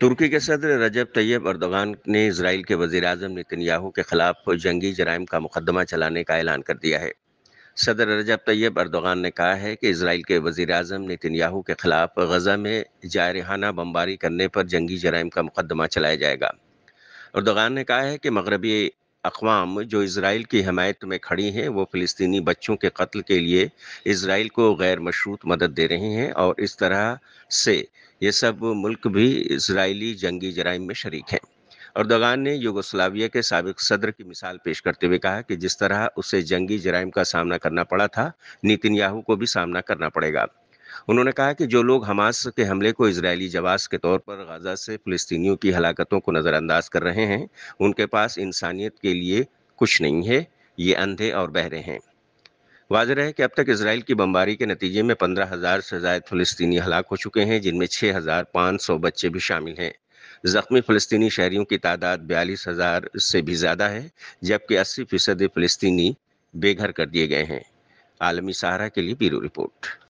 ترکی کے صدر رجب طیب اردوغان نے اسرائیل کے وزیر اعظم کے خلاف جنگی جرائم کا مقدمہ چلانے کا اعلان کر دیا ہے صدر رجب طیب اردوغان نے کہا ہے کہ اسرائیل کے وزیر اعظم کے خلاف غزہ میں جارحانہ بمباری کرنے پر جنگی جرائم کا مقدمہ چلایا جائے گا اردوغان نے کہا ہے کہ مغربی اقوام جو اسرائیل کی حمایت میں کھڑی ہیں وہ فلسطینی بچوں کے قتل کے لیے اسرائیل کو غیر مشروط مدد دے رہے ہیں اور اس طرح سے یہ سب ملک بھی اسرائیلی جنگی جرائم میں شریک ہیں اور نے یوگوسلاویہ کے سابق صدر کی مثال پیش کرتے ہوئے کہا کہ جس طرح اسے جنگی جرائم کا سامنا کرنا پڑا تھا نیتن یاہو کو بھی سامنا کرنا پڑے گا انہوں نے کہا کہ جو لوگ حماس کے حملے کو اسرائیلی جواز کے طور پر غزہ سے فلسطینیوں کی ہلاکتوں کو نظر انداز کر رہے ہیں ان کے پاس انسانیت کے لیے کچھ نہیں ہے یہ اندھے اور بہرے ہیں واضح ہے کہ اب تک اسرائیل کی بمباری کے نتیجے میں پندرہ ہزار سے زائد فلسطینی ہلاک ہو چکے ہیں جن میں چھ ہزار پانچ سو بچے بھی شامل ہیں زخمی فلسطینی شہریوں کی تعداد بیالیس ہزار سے بھی زیادہ ہے جبکہ اسی فیصد فلسطینی بے گھر کر دیے گئے ہیں عالمی سہارا کے لیے بیرو رپورٹ